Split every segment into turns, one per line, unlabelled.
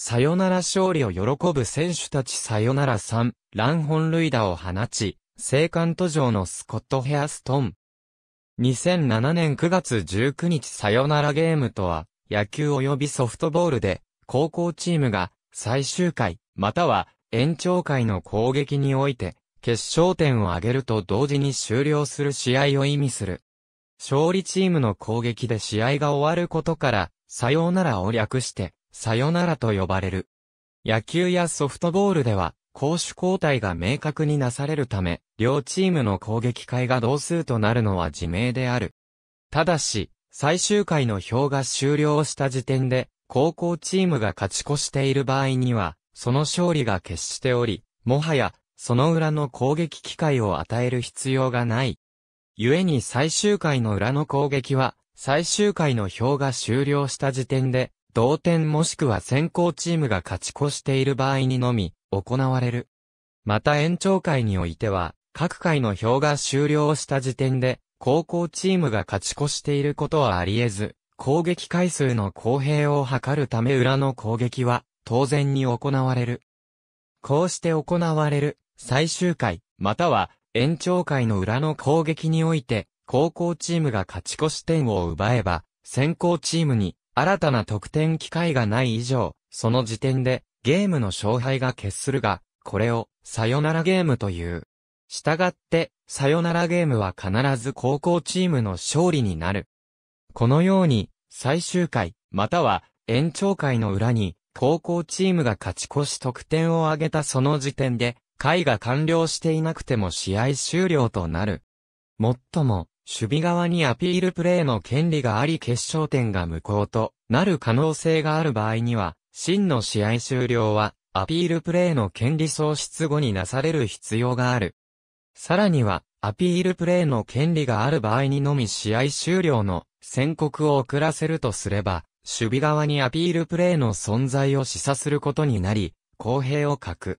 サヨナラ勝利を喜ぶ選手たちサヨナラ3、乱本塁打を放ち、生還途上のスコット・ヘアストン。2007年9月19日サヨナラゲームとは、野球及びソフトボールで、高校チームが最終回、または延長回の攻撃において、決勝点を挙げると同時に終了する試合を意味する。勝利チームの攻撃で試合が終わることから、さようならを略して、さよならと呼ばれる。野球やソフトボールでは、攻守交代が明確になされるため、両チームの攻撃回が同数となるのは自明である。ただし、最終回の表が終了した時点で、高校チームが勝ち越している場合には、その勝利が決しており、もはや、その裏の攻撃機会を与える必要がない。故に最終回の裏の攻撃は、最終回の表が終了した時点で、同点もしくは先行チームが勝ち越している場合にのみ、行われる。また延長会においては、各回の表が終了した時点で、高校チームが勝ち越していることはあり得ず、攻撃回数の公平を図るため裏の攻撃は、当然に行われる。こうして行われる、最終回、または、延長会の裏の攻撃において、高校チームが勝ち越し点を奪えば、先行チームに新たな得点機会がない以上、その時点で、ゲームの勝敗が決するが、これを、さよならゲームという。したがって、さよならゲームは必ず高校チームの勝利になる。このように、最終回、または延長回の裏に、高校チームが勝ち越し得点を挙げたその時点で、回が完了していなくても試合終了となる。もっとも、守備側にアピールプレーの権利があり決勝点が無効となる可能性がある場合には、真の試合終了は、アピールプレーの権利喪失後になされる必要がある。さらには、アピールプレーの権利がある場合にのみ試合終了の宣告を遅らせるとすれば、守備側にアピールプレーの存在を示唆することになり、公平を欠く。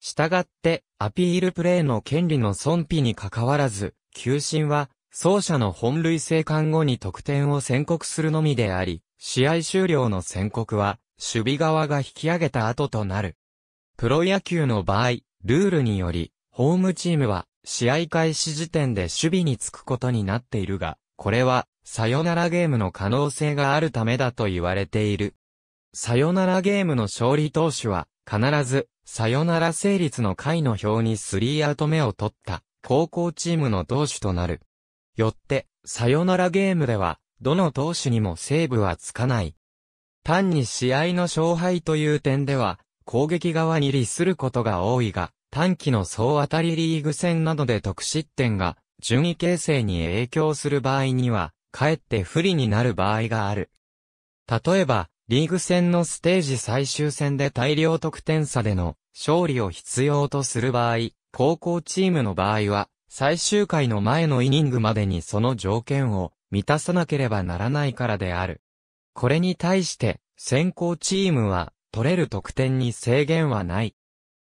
したがって、アピールプレーの権利の損否に関わらず、球審は、走者の本類生還後に得点を宣告するのみであり、試合終了の宣告は、守備側が引き上げた後となる。プロ野球の場合、ルールにより、ホームチームは、試合開始時点で守備につくことになっているが、これは、サヨナラゲームの可能性があるためだと言われている。サヨナラゲームの勝利投手は、必ず、サヨナラ成立の回の表にスリーアウト目を取った、高校チームの投手となる。よって、さよならゲームでは、どの投手にもセーブはつかない。単に試合の勝敗という点では、攻撃側に利することが多いが、短期の総当たりリーグ戦などで得失点が、順位形成に影響する場合には、かえって不利になる場合がある。例えば、リーグ戦のステージ最終戦で大量得点差での勝利を必要とする場合、高校チームの場合は、最終回の前のイニングまでにその条件を満たさなければならないからである。これに対して、先行チームは、取れる得点に制限はない。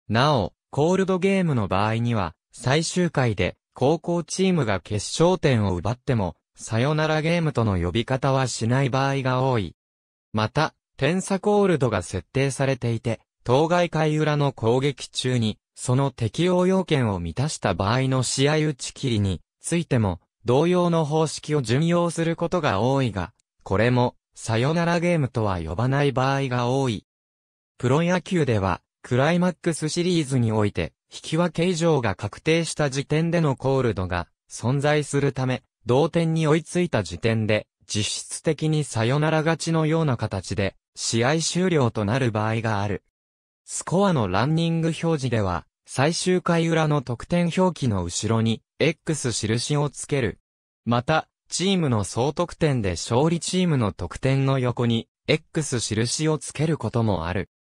なお、コールドゲームの場合には、最終回で、高校チームが決勝点を奪っても、さよならゲームとの呼び方はしない場合が多い。また、点差コールドが設定されていて、当該回裏の攻撃中に、その適用要件を満たした場合の試合打ち切りについても、同様の方式を順用することが多いが、これも、さよならゲームとは呼ばない場合が多い。プロ野球では、クライマックスシリーズにおいて、引き分け以上が確定した時点でのコールドが存在するため、同点に追いついた時点で、実質的にさよなら勝ちのような形で、試合終了となる場合がある。スコアのランニング表示では、最終回裏の得点表記の後ろに X 印をつける。また、チームの総得点で勝利チームの得点の横に X 印をつけることもある。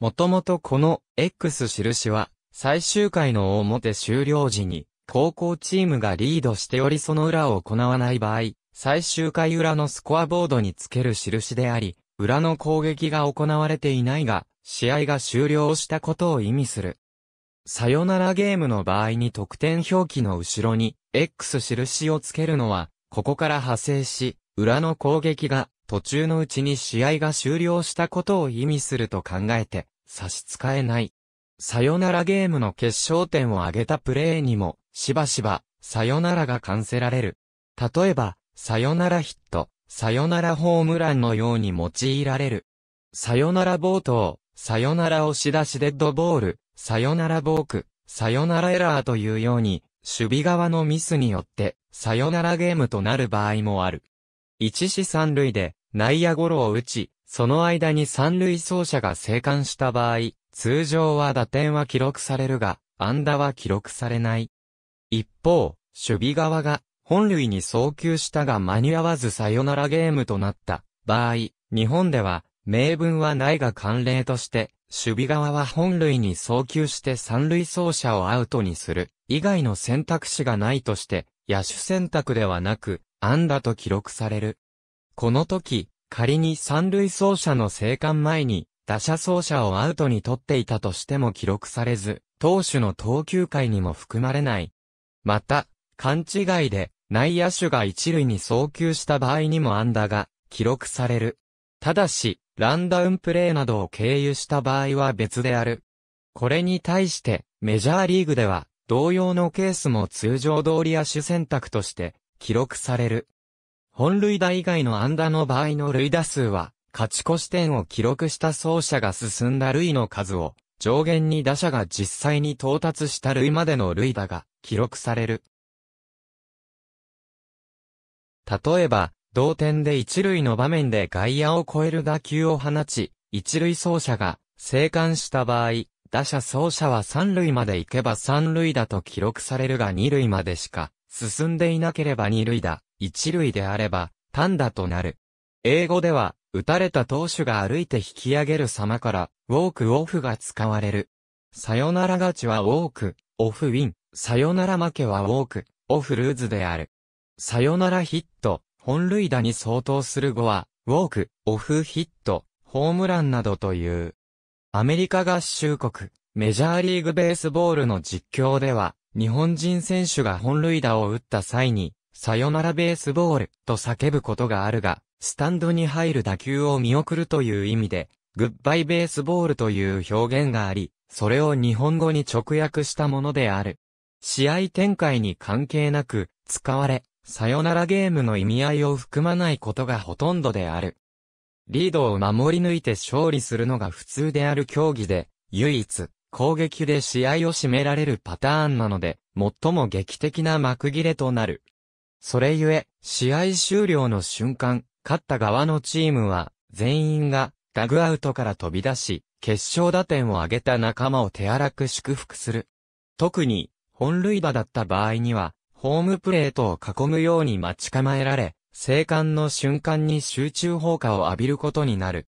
もともとこの X 印は最終回の表終了時に高校チームがリードしておりその裏を行わない場合、最終回裏のスコアボードにつける印であり、裏の攻撃が行われていないが、試合が終了したことを意味する。さよならゲームの場合に得点表記の後ろに X 印をつけるのは、ここから派生し、裏の攻撃が途中のうちに試合が終了したことを意味すると考えて差し支えない。さよならゲームの決勝点を挙げたプレーにも、しばしば、さよならが完成られる。例えば、さよならヒット、さよならホームランのように用いられる。さよなら冒頭、さよなら押し出しデッドボール、さよならボーク、さよならエラーというように、守備側のミスによって、さよならゲームとなる場合もある。一死三塁で、内野ゴロを打ち、その間に三塁走者が生還した場合、通常は打点は記録されるが、安打は記録されない。一方、守備側が本塁に送球したが間に合わずさよならゲームとなった場合、日本では、名分はないが慣例として、守備側は本塁に送球して三塁走者をアウトにする、以外の選択肢がないとして、野手選択ではなく、安打と記録される。この時、仮に三塁走者の生還前に、打者走者をアウトに取っていたとしても記録されず、投手の投球回にも含まれない。また、勘違いで、内野手が一塁に送球した場合にも安打が記録される。ただし、ランダウンプレーなどを経由した場合は別である。これに対して、メジャーリーグでは、同様のケースも通常通り野手選択として、記録される。本塁打以外の安打の場合の塁打数は、勝ち越し点を記録した走者が進んだ塁の数を、上限に打者が実際に到達した塁までの塁打が記録される。例えば、同点で一塁の場面で外野を超える打球を放ち、一塁走者が生還した場合、打者走者は三塁まで行けば三塁だと記録されるが二塁までしか進んでいなければ二塁だ、一塁であれば単打となる。英語では、打たれた投手が歩いて引き上げる様から、ウォークオフが使われる。さよなら勝ちはウォーク、オフウィン、さよなら負けはウォーク、オフルーズである。さよならヒット、本塁打に相当する5は、ウォーク、オフヒット、ホームランなどという。アメリカ合衆国、メジャーリーグベースボールの実況では、日本人選手が本塁打を打った際に、さよならベースボールと叫ぶことがあるが、スタンドに入る打球を見送るという意味で、グッバイベースボールという表現があり、それを日本語に直訳したものである。試合展開に関係なく、使われ、さよならゲームの意味合いを含まないことがほとんどである。リードを守り抜いて勝利するのが普通である競技で、唯一、攻撃で試合を締められるパターンなので、最も劇的な幕切れとなる。それゆえ、試合終了の瞬間、勝った側のチームは、全員が、ダグアウトから飛び出し、決勝打点を挙げた仲間を手荒く祝福する。特に、本塁打だった場合には、ホームプレートを囲むように待ち構えられ、生還の瞬間に集中砲火を浴びることになる。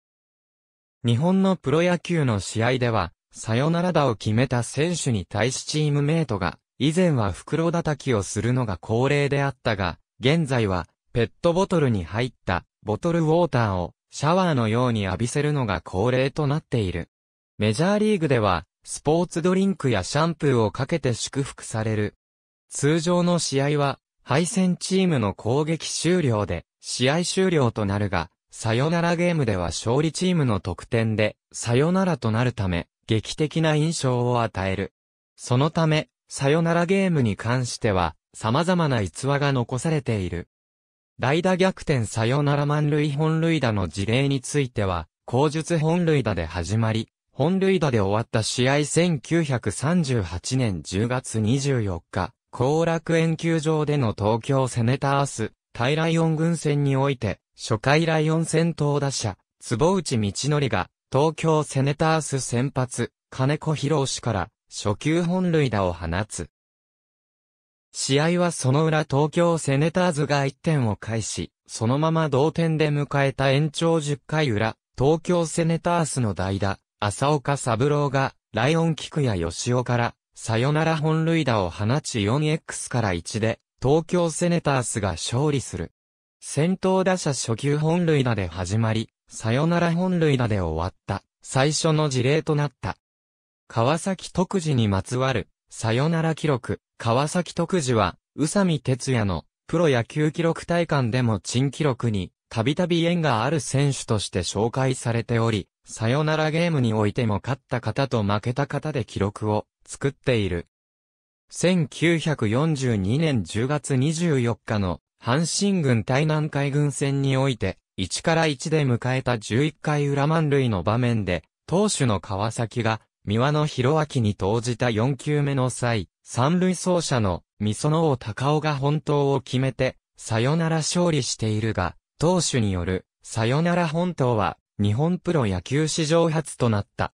日本のプロ野球の試合では、サヨナラ打を決めた選手に対しチームメイトが、以前は袋叩きをするのが恒例であったが、現在は、ペットボトルに入ったボトルウォーターをシャワーのように浴びせるのが恒例となっている。メジャーリーグでは、スポーツドリンクやシャンプーをかけて祝福される通常の試合は、敗戦チームの攻撃終了で、試合終了となるが、サヨナラゲームでは勝利チームの得点で、サヨナラとなるため、劇的な印象を与える。そのため、サヨナラゲームに関しては、様々な逸話が残されている。代打逆転サヨナラ満塁本塁打の事例については、口述本塁打で始まり、本塁打で終わった試合1938年10月24日、後楽園球場での東京セネタース、対ライオン軍戦において、初回ライオン戦闘打者、坪内道則が、東京セネタース先発、金子博氏から、初級本塁打を放つ。試合はその裏東京セネターズが1点を返し、そのまま同点で迎えた延長10回裏、東京セネタースの代打、浅岡三郎が、ライオン菊谷吉尾から、サヨナラ本塁打を放ち 4X から1で、東京セネタースが勝利する。先頭打者初級本塁打で始まり、サヨナラ本塁打で終わった、最初の事例となった。川崎徳次にまつわる、サヨナラ記録、川崎徳次は、宇佐美哲也の、プロ野球記録大会でも珍記録に、たびたび縁がある選手として紹介されており、サヨナラゲームにおいても勝った方と負けた方で記録を作っている。1942年10月24日の阪神軍対南海軍戦において、1から1で迎えた11回裏満塁の場面で、投手の川崎が、三輪の広明に投じた4球目の際、三塁走者の三園を高尾が本当を決めて、さよなら勝利しているが、投手による、さよなら本当は、日本プロ野球史上初となった。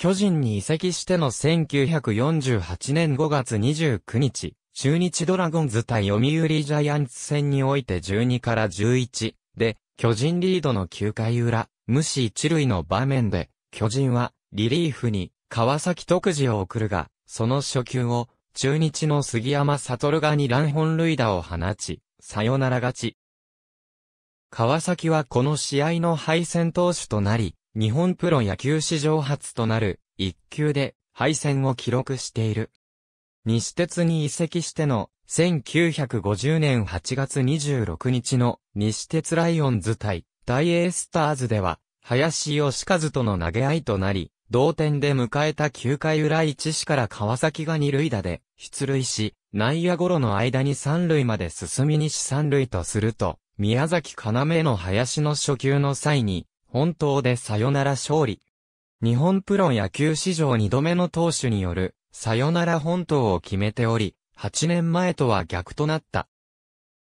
巨人に移籍しての1948年5月29日、中日ドラゴンズ対読売ジャイアンツ戦において12から11で、巨人リードの9回裏、無視一塁の場面で、巨人はリリーフに川崎徳次を送るが、その初球を中日の杉山悟が2乱本塁打を放ち、サヨナラ勝ち。川崎はこの試合の敗戦投手となり、日本プロ野球史上初となる一級で敗戦を記録している。西鉄に移籍しての1950年8月26日の西鉄ライオンズ対大エースターズでは、林義和との投げ合いとなり、同点で迎えた9回裏1市から川崎が二塁打で出塁し、内野ゴロの間に三塁まで進みにし三塁とすると、宮崎要の林の初球の際に、本当でサヨナラ勝利。日本プロ野球史上2度目の投手によるサヨナラ本当を決めており、8年前とは逆となった。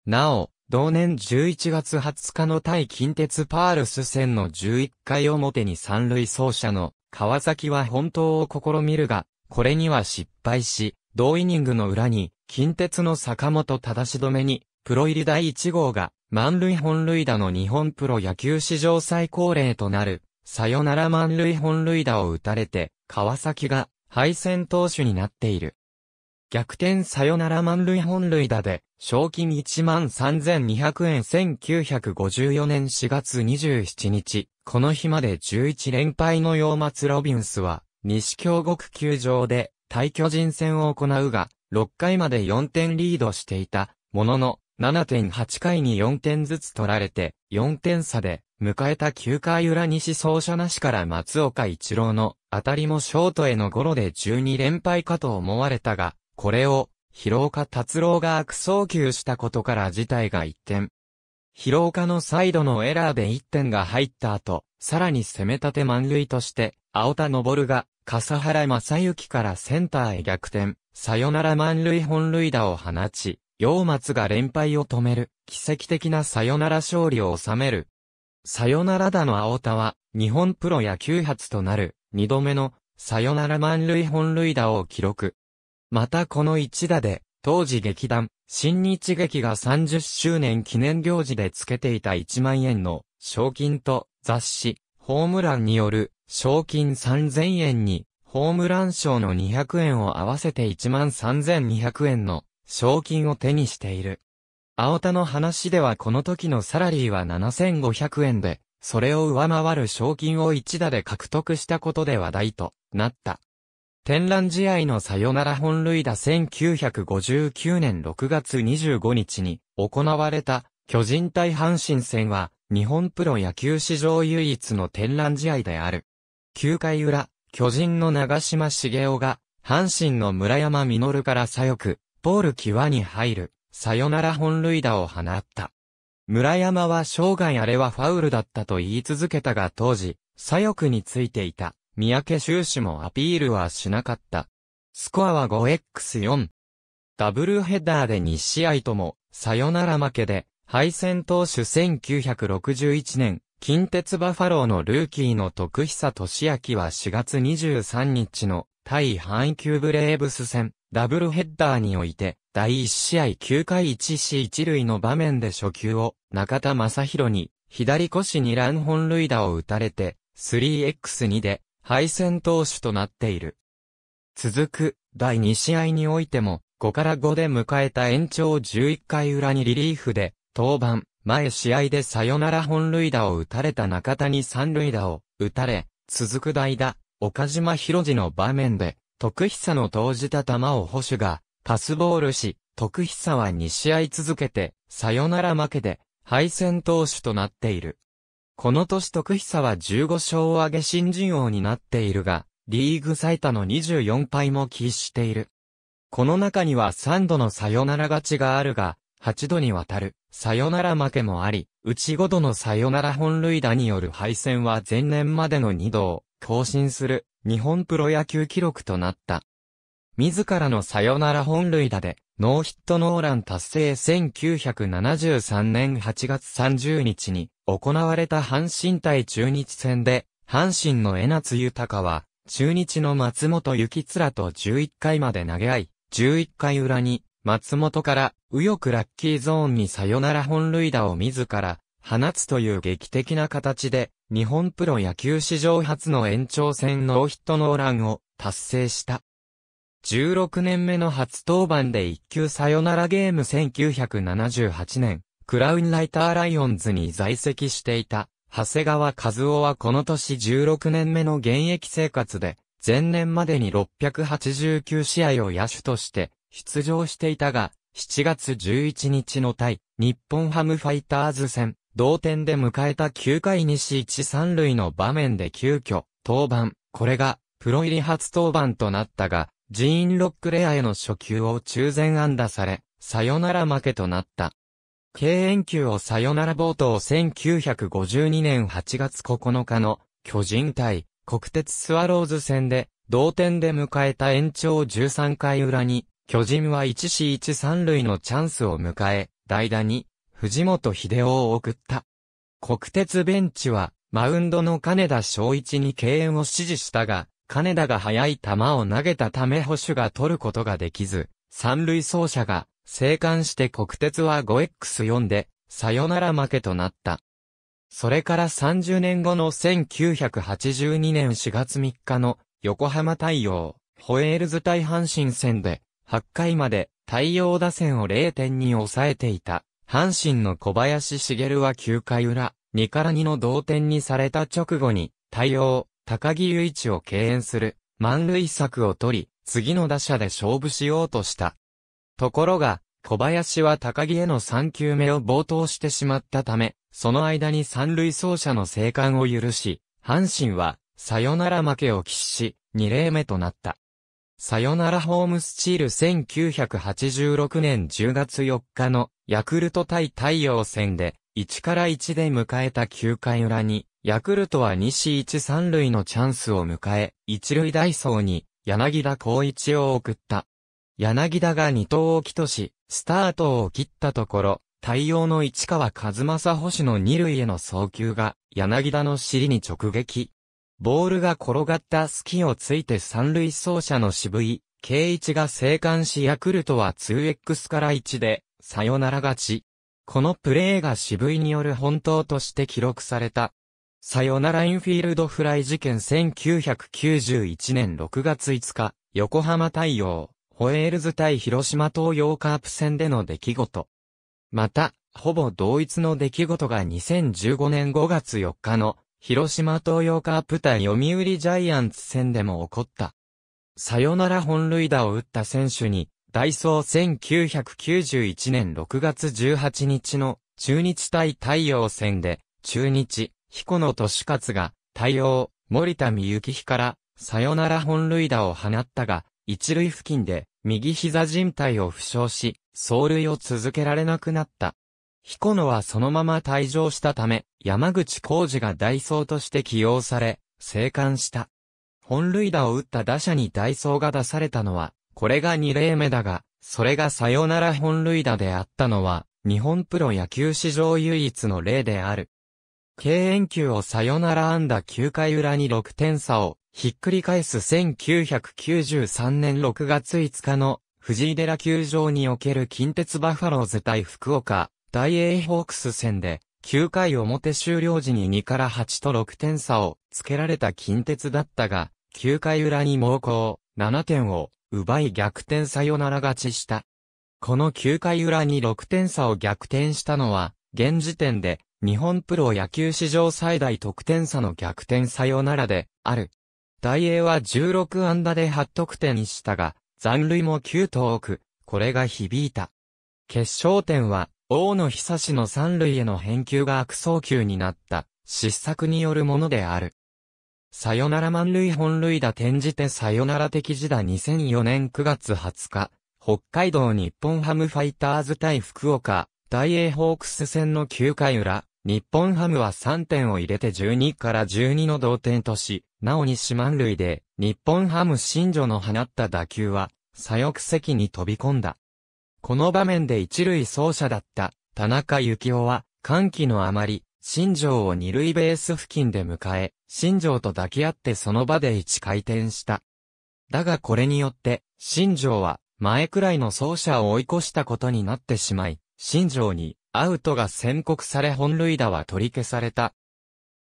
なお、同年11月20日の対近鉄パールス戦の11回表に三塁走者の川崎は本当を試みるが、これには失敗し、同イニングの裏に近鉄の坂本忠止止めにプロ入り第1号が満塁本塁打の日本プロ野球史上最高齢となる、さよなら満塁本塁打を打たれて、川崎が敗戦投手になっている。逆転サヨナラ満塁本塁打で、賞金13,200円1954年4月27日、この日まで11連敗の洋松ロビンスは、西京極球場で、対巨人戦を行うが、6回まで4点リードしていた、ものの、7.8回に4点ずつ取られて、4点差で、迎えた9回裏西走者なしから松岡一郎の当たりもショートへのゴロで12連敗かと思われたが、これを、広岡達郎が悪送球したことから事態が1点。広岡のサイドのエラーで1点が入った後、さらに攻め立て満塁として、青田昇が、笠原正幸からセンターへ逆転、さよなら満塁本塁打を放ち、陽松が連敗を止める、奇跡的なサヨナラ勝利を収める。サヨナラ打の青田は、日本プロ野球初となる、二度目の、サヨナラ満塁本塁打を記録。またこの一打で、当時劇団、新日劇が30周年記念行事でつけていた1万円の賞金と雑誌、ホームランによる賞金3000円に、ホームラン賞の200円を合わせて1万3200円の賞金を手にしている。青田の話ではこの時のサラリーは7500円で、それを上回る賞金を一打で獲得したことで話題となった。天覧試合のサヨナラ本塁打1959年6月25日に行われた巨人対阪神戦は日本プロ野球史上唯一の天覧試合である。9回裏、巨人の長島茂雄が阪神の村山実から左翼、ボール際に入る、サヨナラ本塁打を放った。村山は生涯あれはファウルだったと言い続けたが当時、左翼についていた、三宅修士もアピールはしなかった。スコアは 5x4。ダブルヘッダーで2試合とも、サヨナラ負けで、敗戦投手1961年、近鉄バファローのルーキーの徳久俊明は4月23日の対範囲級ブレーブス戦、ダブルヘッダーにおいて、第1試合9回1死1塁の場面で初球を、中田正宏に、左腰に乱本塁打を打たれて、3x2 で、敗戦投手となっている。続く、第2試合においても、5から5で迎えた延長11回裏にリリーフで、登板、前試合でサヨナラ本塁打を打たれた中田に三塁打を打たれ、続く代打、岡島博次の場面で、徳久の投じた球を保守が、パスボールし、徳久は2試合続けて、さよなら負けで、敗戦投手となっている。この年徳久は15勝を挙げ新人王になっているが、リーグ最多の24敗も喫している。この中には3度のさよなら勝ちがあるが、8度にわたる、さよなら負けもあり、うち5度のさよなら本塁打による敗戦は前年までの2度を更新する日本プロ野球記録となった。自らのサヨナラ本塁打でノーヒットノーラン達成1973年8月30日に行われた阪神対中日戦で阪神の江夏豊は中日の松本幸面と11回まで投げ合い11回裏に松本から右翼ラッキーゾーンにサヨナラ本塁打を自ら放つという劇的な形で、日本プロ野球史上初の延長戦ノーヒットノーランを達成した。16年目の初登板で1級サヨナラゲーム1978年、クラウンライターライオンズに在籍していた、長谷川和夫はこの年16年目の現役生活で、前年までに689試合を野手として出場していたが、7月11日の対日本ハムファイターズ戦、同点で迎えた9回西一三塁の場面で急遽、登板。これが、プロ入り初登板となったが、ジーン・ロックレアへの初球を中前安打され、サヨナラ負けとなった。敬遠球をサヨナラ冒頭1952年8月9日の巨人対国鉄スワローズ戦で同点で迎えた延長13回裏に巨人は1死1三塁のチャンスを迎え代打に藤本秀夫を送った。国鉄ベンチは、マウンドの金田昭一に敬遠を指示したが、金田が速い球を投げたため保守が取ることができず、三塁走者が、生還して国鉄は 5X4 で、さよなら負けとなった。それから30年後の1982年4月3日の横浜太陽、ホエールズ対阪神戦で8回まで太陽打線を0点に抑えていた。阪神の小林茂は9回裏、2から2の同点にされた直後に、対応、高木雄一を敬遠する、満塁策を取り、次の打者で勝負しようとした。ところが、小林は高木への3球目を冒頭してしまったため、その間に三塁走者の生還を許し、阪神は、さよなら負けを喫し、2例目となった。サヨナラホームスチール1986年10月4日のヤクルト対太陽戦で1から1で迎えた9回裏にヤクルトは西一三塁のチャンスを迎え、一塁ダイソーに柳田光一を送った。柳田が二投を起とし、スタートを切ったところ、対応の市川和正星の二塁への送球が、柳田の尻に直撃。ボールが転がった隙をついて三塁走者の渋井、圭一が生還しヤクルトは 2X から1で、さよなら勝ち。このプレーが渋井による本当として記録された。さよならインフィールドフライ事件1991年6月5日、横浜太陽、ホエールズ対広島東洋カープ戦での出来事。また、ほぼ同一の出来事が2015年5月4日の広島東洋カープ対読売ジャイアンツ戦でも起こった。さよなら本塁打を打った選手に、ダイソー1991年6月18日の中日対太陽戦で、中日、彦野俊勝が、対応、森田美幸からさよなら本塁打を放ったが、一塁付近で右膝靭帯を負傷し、走塁を続けられなくなった。彦野はそのまま退場したため、山口浩二が代走として起用され、生還した。本塁打を打った打者に代走が出されたのは、これが2例目だが、それがサヨナラ本塁打であったのは、日本プロ野球史上唯一の例である。敬遠球をサヨナラ安打9回裏に6点差を、ひっくり返す1993年6月5日の、藤井寺球場における近鉄バファローズ対福岡、大英ホークス戦で、9回表終了時に2から8と6点差をつけられた近鉄だったが、9回裏に猛攻、7点を奪い逆転さよなら勝ちした。この9回裏に6点差を逆転したのは、現時点で日本プロ野球史上最大得点差の逆転さよならである。大英は16安打で8得点したが、残塁も9と多く、これが響いた。決勝点は大野久志の三塁への返球が悪送球になった、失策によるものである。さよなら満塁本塁打転じてさよなら的時打2004年9月20日、北海道日本ハムファイターズ対福岡、大英ホークス戦の9回裏、日本ハムは3点を入れて12から12の同点とし、なお西満塁で、日本ハム新庄の放った打球は、左翼席に飛び込んだ。この場面で一塁走者だった田中幸雄は、歓喜のあまり、新庄を二塁ベース付近で迎え、新庄と抱き合ってその場で一回転した。だがこれによって、新庄は前くらいの走者を追い越したことになってしまい、新庄にアウトが宣告され本塁打は取り消された。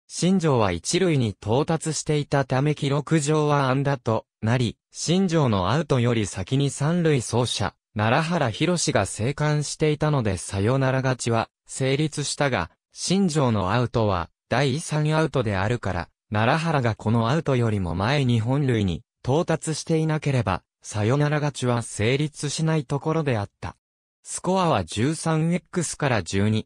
新庄は一塁に到達していたため記録上は安打となり、新庄のアウトより先に三塁走者、奈良原博が生還していたのでさよなら勝ちは成立したが、新庄のアウトは第3アウトであるから、奈良原がこのアウトよりも前に本塁に到達していなければ、さよなら勝ちは成立しないところであった。スコアは 13X から12。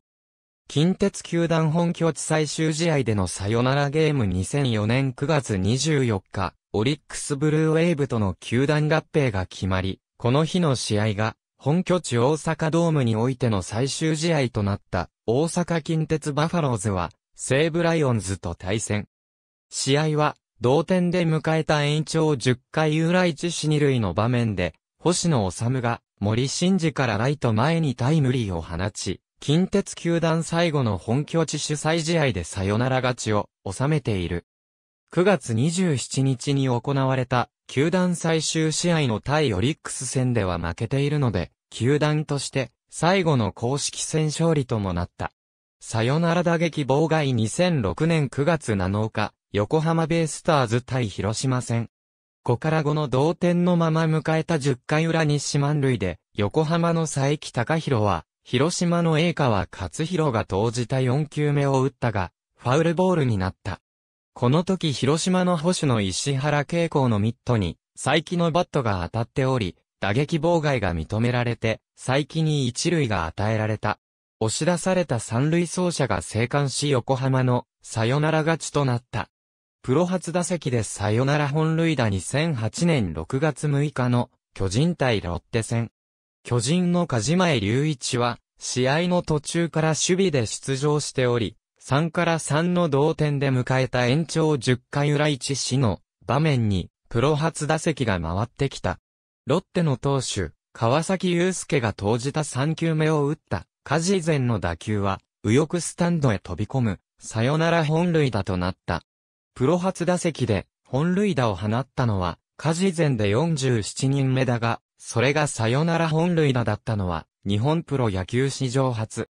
近鉄球団本拠地最終試合でのサヨナラゲーム2004年9月24日、オリックスブルーウェーブとの球団合併が決まり、この日の試合が、本拠地大阪ドームにおいての最終試合となった、大阪近鉄バファローズは、西武ライオンズと対戦。試合は、同点で迎えた延長10回裏一死二塁の場面で、星野治が、森真嗣からライト前にタイムリーを放ち、近鉄球団最後の本拠地主催試合でサヨナラ勝ちを収めている。9月27日に行われた球団最終試合の対オリックス戦では負けているので、球団として最後の公式戦勝利ともなった。さよなら打撃妨害2006年9月7日、横浜ベイスターズ対広島戦。5から5の同点のまま迎えた10回裏日誌満塁で、横浜の佐伯隆弘は、広島の栄川勝弘が投じた4球目を打ったが、ファウルボールになった。この時広島の保守の石原慶光のミットに、佐伯のバットが当たっており、打撃妨害が認められて、佐伯に一塁が与えられた。押し出された三塁走者が生還し横浜のサヨナラ勝ちとなった。プロ初打席でサヨナラ本塁打2008年6月6日の巨人対ロッテ戦。巨人の梶前隆一は試合の途中から守備で出場しており、3から3の同点で迎えた延長10回裏1死の場面に、プロ初打席が回ってきた。ロッテの投手、川崎祐介が投じた3球目を打った、カジゼンの打球は、右翼スタンドへ飛び込む、サヨナラ本塁打となった。プロ初打席で、本塁打を放ったのは、カジゼンで47人目だが、それがサヨナラ本塁打だったのは、日本プロ野球史上初。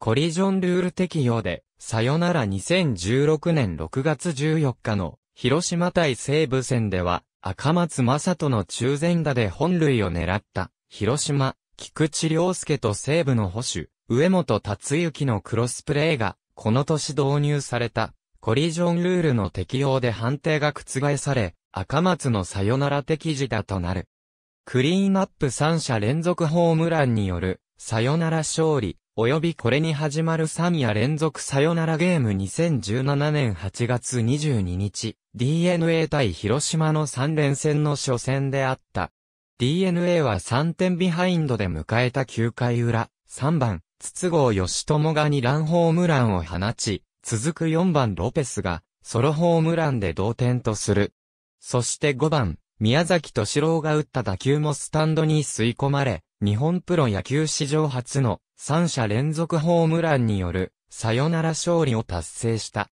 コリジョンルール適用で、さよなら2016年6月14日の広島対西武戦では、赤松正人の中前打で本塁を狙った、広島、菊池良介と西武の保守、上本達之のクロスプレーが、この年導入された、コリジョンルールの適用で判定が覆され、赤松のさよなら的時打となる。クリーンアップ3者連続ホームランによる、さよなら勝利、及びこれに始まる3夜連続サヨナラゲーム2017年8月22日、DNA 対広島の3連戦の初戦であった。DNA は3点ビハインドで迎えた9回裏、3番、筒香義友が2ランホームランを放ち、続く4番ロペスが、ソロホームランで同点とする。そして5番、宮崎敏郎が打った打球もスタンドに吸い込まれ、日本プロ野球史上初の3者連続ホームランによるサヨナラ勝利を達成した。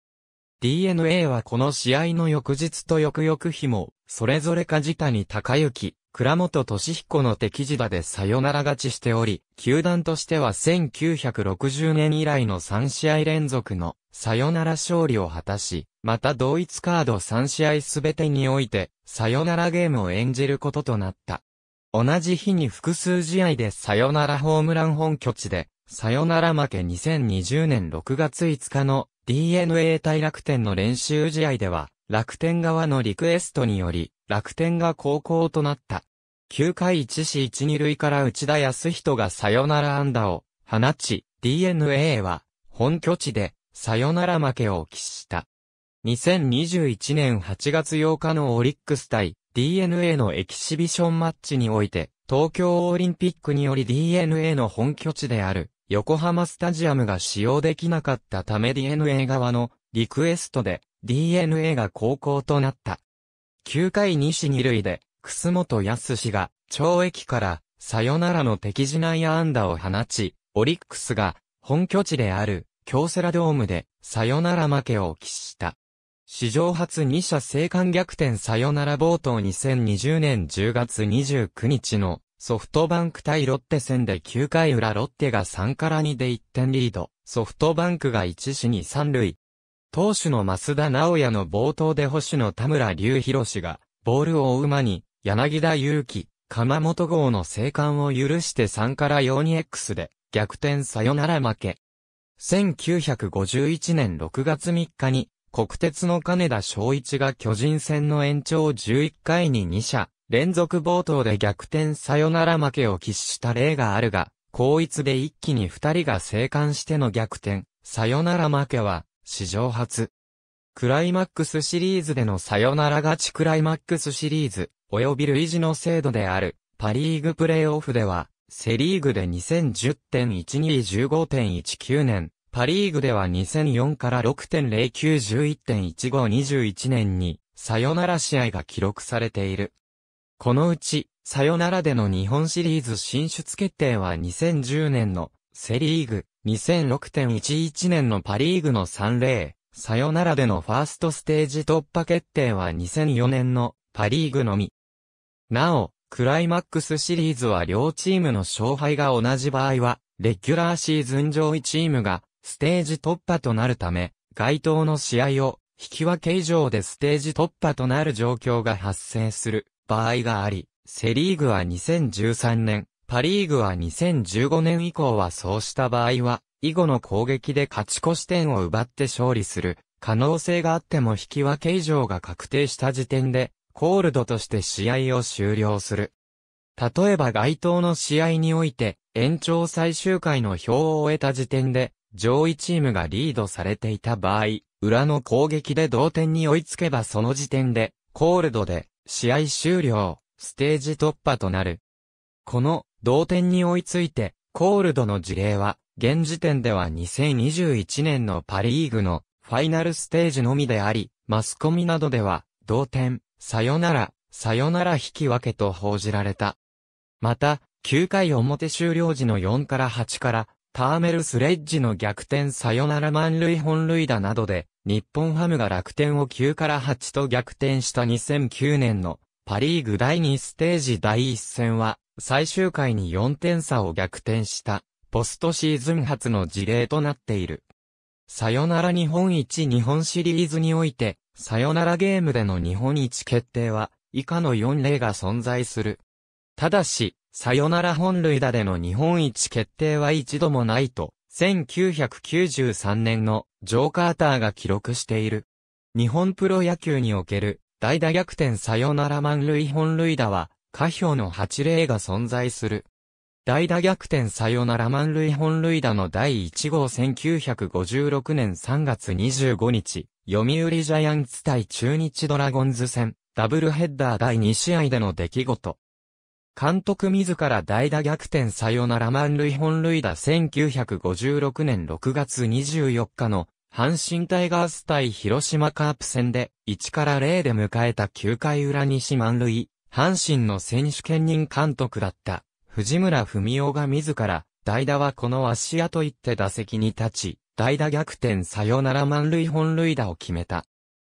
DNA はこの試合の翌日と翌々日も、それぞれ梶谷隆之、倉本俊彦の敵地打でサヨナラ勝ちしており、球団としては1960年以来の3試合連続のサヨナラ勝利を果たし、また同一カード3試合すべてにおいて、サヨナラゲームを演じることとなった。同じ日に複数試合でサヨナラホームラン本拠地で、サヨナラ負け2020年6月5日の DNA 対楽天の練習試合では、楽天側のリクエストにより、楽天が高校となった。9回1死1 2塁から内田康人がサヨナラ安打を放ち、DNA は本拠地でサヨナラ負けを喫した。2021年8月8日のオリックス対 DNA のエキシビションマッチにおいて、東京オリンピックにより DNA の本拠地である、横浜スタジアムが使用できなかったため DNA 側のリクエストで DNA が高校となった。9回死2塁で、楠本康氏が懲役からさよならの敵地内野安打を放ち、オリックスが本拠地である京セラドームでさよなら負けを喫した。史上初2社生還逆転サヨナラ冒頭2020年10月29日のソフトバンク対ロッテ戦で9回裏ロッテが3から2で1点リード、ソフトバンクが1死に3塁。投手の増田直也の冒頭で保守の田村隆博が、ボールを追う間に、柳田祐希、鎌本号の生還を許して3から 42X で、逆転サヨナラ負け。1951年6月3日に、国鉄の金田昭一が巨人戦の延長11回に2者、連続冒頭で逆転サヨナラ負けを喫した例があるが、高一で一気に二人が生還しての逆転、サヨナラ負けは、史上初。クライマックスシリーズでのサヨナラ勝ちクライマックスシリーズ、及び類似の制度である、パリーグプレイオフでは、セリーグで2010.1215.19年、パリーグでは2004から6.0911.1521年に、サヨナラ試合が記録されている。このうち、サヨナラでの日本シリーズ進出決定は2010年のセリーグ、2006.11年のパリーグの3例、サヨナラでのファーストステージ突破決定は2004年のパリーグのみ。なお、クライマックスシリーズは両チームの勝敗が同じ場合は、レギュラーシーズン上位チームがステージ突破となるため、該当の試合を引き分け以上でステージ突破となる状況が発生する場合があり、セリーグは2013年、パリーグは2015年以降はそうした場合は、以後の攻撃で勝ち越し点を奪って勝利する可能性があっても引き分け以上が確定した時点で、コールドとして試合を終了する。例えば該当の試合において、延長最終回の票を終えた時点で、上位チームがリードされていた場合、裏の攻撃で同点に追いつけばその時点で、コールドで、試合終了、ステージ突破となる。この、同点に追いついて、コールドの事例は、現時点では2021年のパリーグのファイナルステージのみであり、マスコミなどでは、同点、さよなら、さよなら引き分けと報じられた。また、9回表終了時の4から8からターメルスレッジの逆転サヨナラ満塁本塁打などで、日本ハムが楽天を9から8と逆転した2009年のパリーグ第2ステージ第1戦は、最終回に4点差を逆転した、ポストシーズン初の事例となっている。サヨナラ日本一日本シリーズにおいて、サヨナラゲームでの日本一決定は、以下の4例が存在する。ただし、さよなら本塁打での日本一決定は一度もないと、1993年のジョー・カーターが記録している。日本プロ野球における代打逆転サヨナラ満塁本塁打は、下表の8例が存在する。代打逆転サヨナラ満塁本塁打の第1号1956年3月25日、読売ジャイアンツ対中日ドラゴンズ戦、ダブルヘッダー第2試合での出来事。監督自ら代打逆転サヨナラ満塁本塁打1956年6月24日の阪神タイガース対広島カープ戦で1から0で迎えた9回裏西満塁、阪神の選手兼任監督だった藤村文雄が自ら代打はこの足跡行って打席に立ち、代打逆転サヨナラ満塁本塁打を決めた。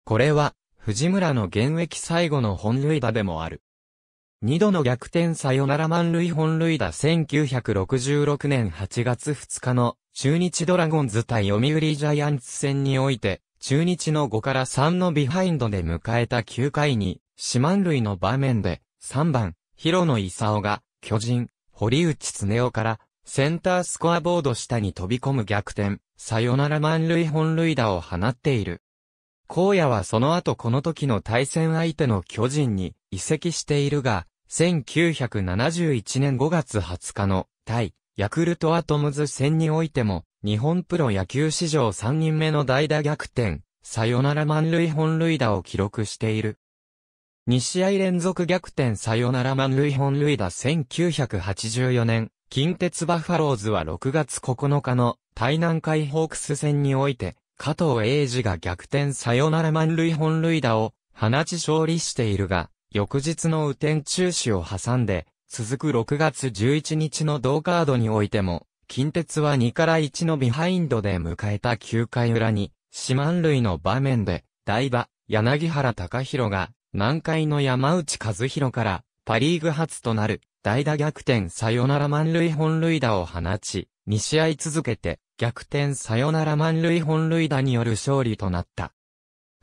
これは藤村の現役最後の本塁打でもある。二度の逆転サヨナラ満塁本塁打1966年8月2日の中日ドラゴンズ対読売ジャイアンツ戦において、中日の5から3のビハインドで迎えた9回に、四万塁の場面で、3番、広野勲が、巨人、堀内恒夫から、センタースコアボード下に飛び込む逆転、サヨナラ満塁本塁打を放っている。荒野はその後この時の対戦相手の巨人に移籍しているが、1971年5月20日の対ヤクルトアトムズ戦においても、日本プロ野球史上3人目の代打逆転、サヨナラ満塁本塁打を記録している。2試合連続逆転サヨナラ満塁本塁打1984年、近鉄バファローズは6月9日の対南海ホークス戦において、加藤英二が逆転サヨナラ満塁本塁打を放ち勝利しているが、翌日の雨天中止を挟んで、続く6月11日の同カードにおいても、近鉄は2から1のビハインドで迎えた9回裏に、四万塁の場面で、台場、柳原隆弘が、南海の山内和弘から、パリーグ初となる、代打逆転サヨナラ満塁本塁打を放ち、2試合続けて逆転サヨナラ満塁本塁打による勝利となった。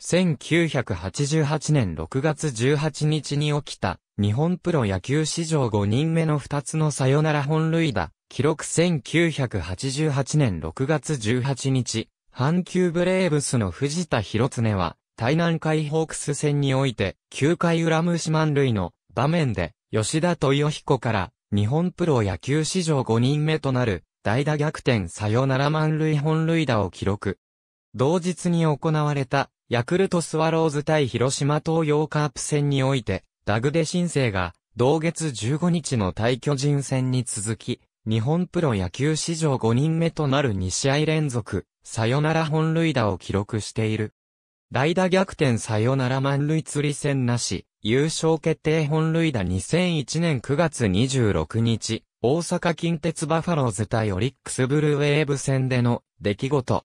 1988年6月18日に起きた日本プロ野球史上5人目の2つのサヨナラ本塁打、記録1988年6月18日、阪急ブレーブスの藤田博常は、台南海ホークス戦において、9回裏虫満塁の場面で、吉田豊彦から、日本プロ野球史上5人目となる、代打逆転サヨナラ満塁本塁打を記録。同日に行われた、ヤクルトスワローズ対広島東洋カープ戦において、ダグデ申請が、同月15日の対巨人戦に続き、日本プロ野球史上5人目となる2試合連続、サヨナラ本塁打を記録している。代打逆転サヨナラ満塁釣り戦なし、優勝決定本塁打2001年9月26日、大阪近鉄バファローズ対オリックスブルーウェーブ戦での出来事。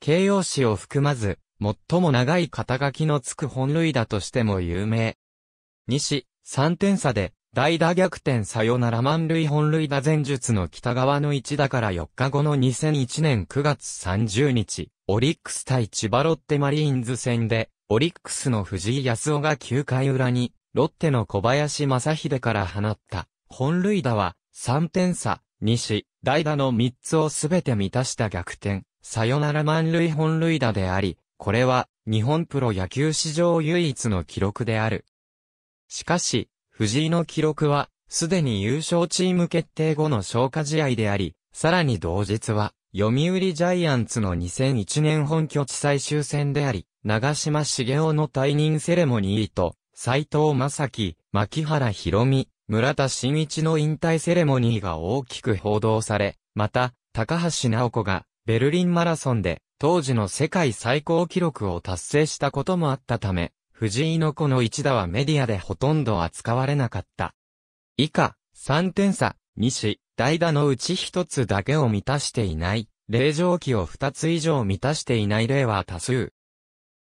形容詞を含まず、最も長い肩書きのつく本類打としても有名。西、3点差で、代打逆転さよなら満塁本類打前述の北側の一打から4日後の2001年9月30日、オリックス対千葉ロッテマリーンズ戦で、オリックスの藤井康夫が9回裏に、ロッテの小林正秀から放った、本塁打は、3点差、西、代打の3つをすべて満たした逆転、サヨナラ満塁本塁打であり、これは日本プロ野球史上唯一の記録である。しかし、藤井の記録は、すでに優勝チーム決定後の消化試合であり、さらに同日は、読売ジャイアンツの2001年本拠地最終戦であり、長島茂雄の退任セレモニーと、斎藤正樹、牧原博美、村田新一の引退セレモニーが大きく報道され、また、高橋直子がベルリンマラソンで当時の世界最高記録を達成したこともあったため、藤井の子の一打はメディアでほとんど扱われなかった。以下、3点差、西、代打のうち一つだけを満たしていない、冷場期を二つ以上満たしていない例は多数。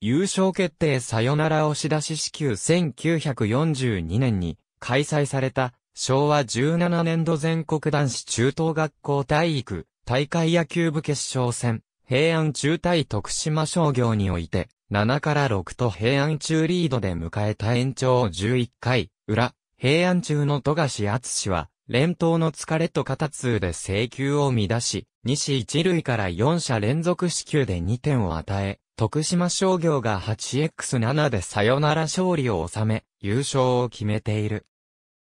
優勝決定サヨナラ押し出し支給1942年に、開催された昭和17年度全国男子中等学校体育大会野球部決勝戦平安中対徳島商業において7から6と平安中リードで迎えた延長11回裏平安中の富樫敦は連投の疲れと肩痛で請球を乱し、西一塁から4者連続死球で2点を与え、徳島商業が 8x7 でサヨナラ勝利を収め、優勝を決めている。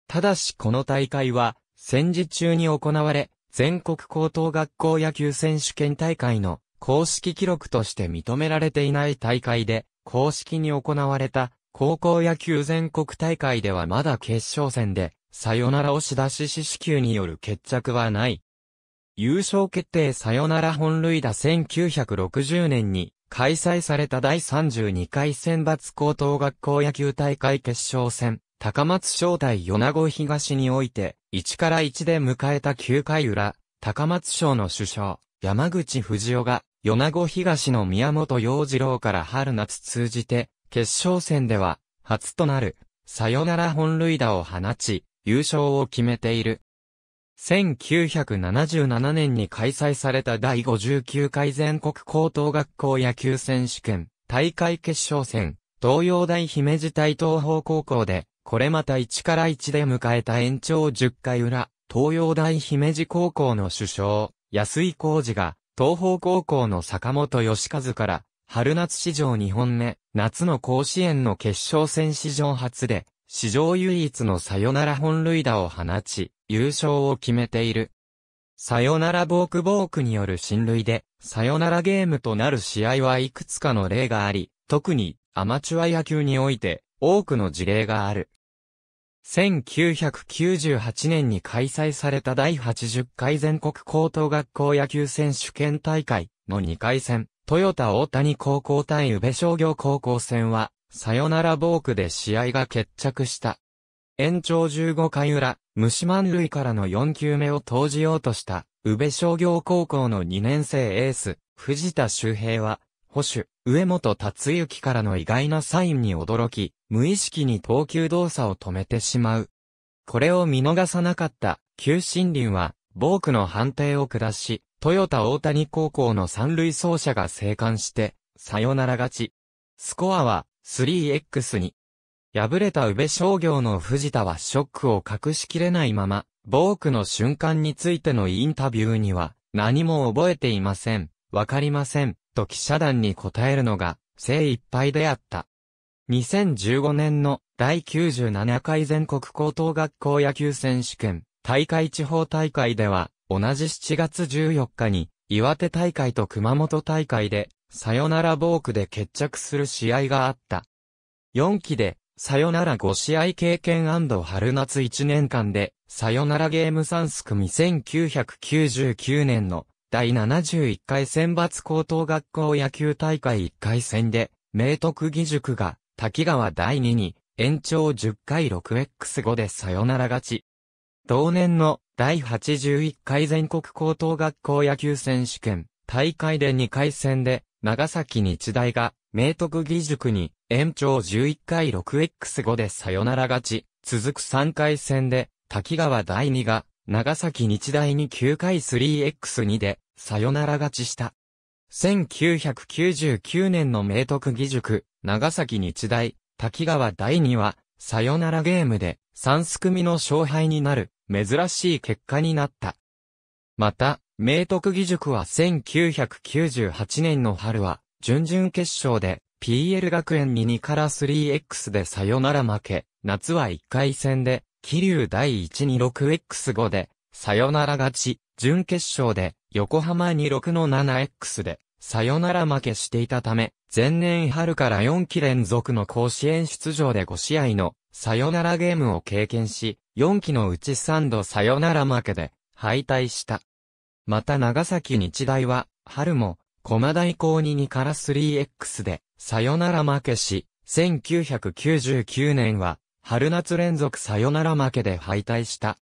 ただしこの大会は、戦時中に行われ、全国高等学校野球選手権大会の公式記録として認められていない大会で、公式に行われた高校野球全国大会ではまだ決勝戦で、サヨナラ押し出し四死球による決着はない。優勝決定サヨナラ本塁打1960年に開催された第32回選抜高等学校野球大会決勝戦。高松商対米子東において、1から1で迎えた9回裏、高松省の首相、山口藤夫が、米子東の宮本洋次郎から春夏通じて、決勝戦では、初となる、サヨナラ本塁打を放ち、優勝を決めている。1977年に開催された第59回全国高等学校野球選手権大会決勝戦、東洋大姫路対東方高校でこれまた1から1で迎えた延長10回裏、東洋大姫路高校の主将、安井浩二が、東方高校の坂本義和から、春夏史上2本目、夏の甲子園の決勝戦史上初で、史上唯一のサヨナラ本塁打を放ち、優勝を決めている。サヨナラボークボークによる進塁で、サヨナラゲームとなる試合はいくつかの例があり、特にアマチュア野球において多くの事例がある。1998年に開催された第80回全国高等学校野球選手権大会の2回戦、トヨタ大谷高校対宇部商業高校戦は、さよならボークで試合が決着した。延長15回裏、虫満塁からの4球目を投じようとした、宇部商業高校の2年生エース、藤田周平は、保守、上本達之からの意外なサインに驚き、無意識に投球動作を止めてしまう。これを見逃さなかった、旧森林は、ボークの判定を下し、豊田大谷高校の三塁走者が生還して、サヨナラ勝ち。スコアは 3X に。敗れた宇部商業の藤田はショックを隠しきれないまま、ボークの瞬間についてのインタビューには、何も覚えていません。わかりません。と記者団に答えるのが精一杯であった。2015年の第97回全国高等学校野球選手権大会地方大会では同じ7月14日に岩手大会と熊本大会でさよならボークで決着する試合があった。4期でさよなら5試合経験春夏1年間で、さよならゲーム3ス組1999年の第71回選抜高等学校野球大会1回戦で、明徳義塾が、滝川第2に、延長10回 6X5 でサヨナラ勝ち。同年の第81回全国高等学校野球選手権大会で2回戦で長崎日大が明徳義塾に延長11回 6X5 でサヨナラ勝ち、続く3回戦で滝川第2が長崎日大に9回 3X2 で、さよなら勝ちした。1999年の明徳義塾、長崎日大、滝川第2は、さよならゲームで、3す組の勝敗になる、珍しい結果になった。また、明徳義塾は1998年の春は、準々決勝で、PL 学園に2から 3X でさよなら負け、夏は1回戦で、気流第 126X5 で、さよなら勝ち、準決勝で、横浜26の 7X で、さよなら負けしていたため、前年春から4期連続の甲子園出場で5試合の、さよならゲームを経験し、4期のうち3度さよなら負けで、敗退した。また長崎日大は、春も、駒大高2 2から 3X で、さよなら負けし、1999年は、春夏連続サヨナラ負けで敗退した。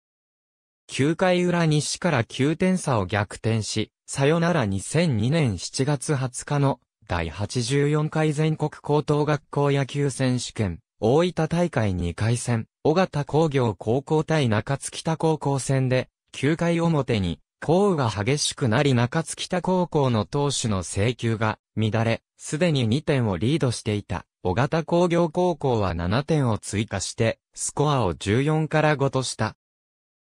9回裏西から9点差を逆転し、さよなら2002年7月20日の第84回全国高等学校野球選手権、大分大会2回戦、尾形工業高校対中津北高校戦で、9回表に、降雨が激しくなり中津北高校の投手の請求が乱れ、すでに2点をリードしていた。小型工業高校は7点を追加して、スコアを14から5とした。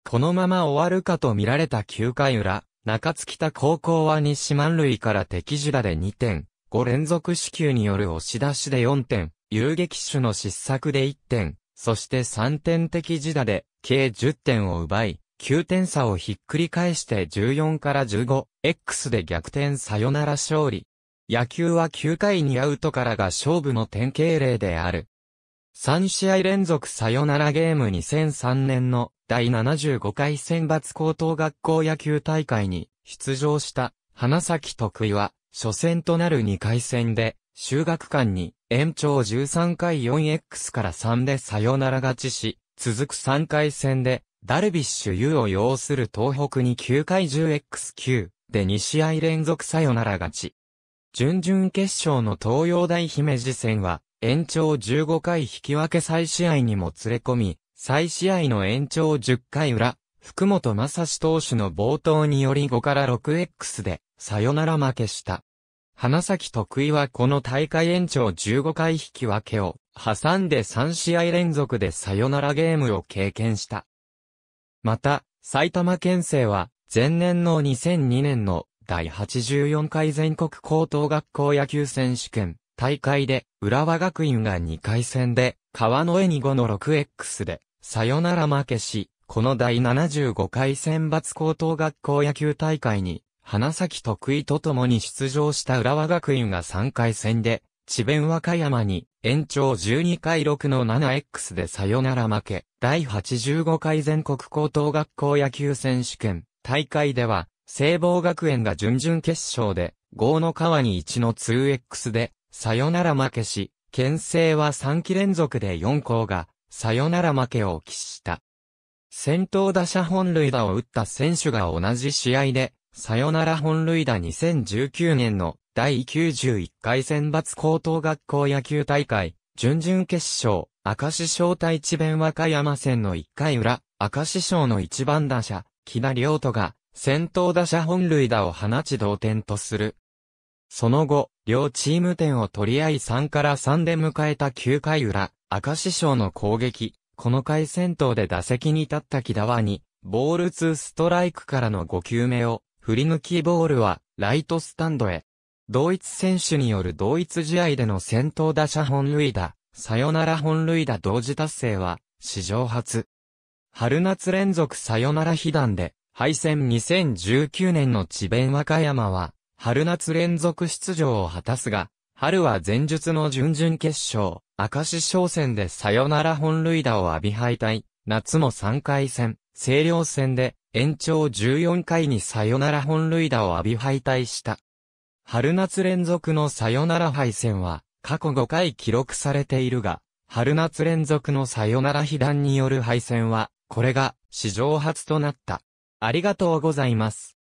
このまま終わるかと見られた9回裏、中津北高校は西満塁から敵地打で2点、5連続支給による押し出しで4点、遊撃手の失策で1点、そして3点的自打で、計10点を奪い、9点差をひっくり返して14から 15X で逆転サヨナラ勝利。野球は9回にアウトからが勝負の典型例である。3試合連続サヨナラゲーム2003年の第75回選抜高等学校野球大会に出場した花咲徳井は初戦となる2回戦で修学館に延長13回 4X から3でサヨナラ勝ちし、続く3回戦でダルビッシュ優を要する東北に9回 10X 9で2試合連続サヨナラ勝ち。準々決勝の東洋大姫路戦は、延長15回引き分け再試合にも連れ込み、再試合の延長10回裏、福本正史投手の冒頭により5から 6X で、さよなら負けした。花咲徳井はこの大会延長15回引き分けを、挟んで3試合連続でさよならゲームを経験した。また、埼玉県勢は、前年の2002年の第84回全国高等学校野球選手権大会で、浦和学院が2回戦で、川の絵に5の 6X で、さよなら負けし、この第75回選抜高等学校野球大会に、花咲徳井と共に出場した浦和学院が3回戦で、智弁和歌山に延長12回6の 7X でさよなら負け、第85回全国高等学校野球選手権大会では聖望学園が準々決勝で、豪の川に1の 2X で、さよなら負けし、県政は3期連続で4校が、さよなら負けを喫した。先頭打者本塁打を打った選手が同じ試合で、さよなら本塁打2019年の第91回選抜高等学校野球大会、準々決勝、明石商対智弁和歌山戦の1回裏、明石賞の1番打者、木田良斗が、先頭打者本塁打を放ち同点とする。その後、両チーム点を取り合い3から3で迎えた9回裏、赤師匠の攻撃。この回先頭で打席に立った木田はに、ボール2ストライクからの5球目を、振り抜きボールは、ライトスタンドへ。同一選手による同一試合での先頭打者本塁打、サヨナラ本塁打同時達成は、史上初。春夏連続サヨナラ被弾で、敗戦2019年の智弁和歌山は、春夏連続出場を果たすが、春は前述の準々決勝、明石商戦でサヨナラ本塁打を浴び敗退、夏も3回戦、星稜戦で延長14回にサヨナラ本塁打を浴び敗退した。春夏連続のサヨナラ敗戦は過去5回記録されているが、春夏連続のサヨナラ被弾による敗戦は、これが史上初となった。ありがとうございます。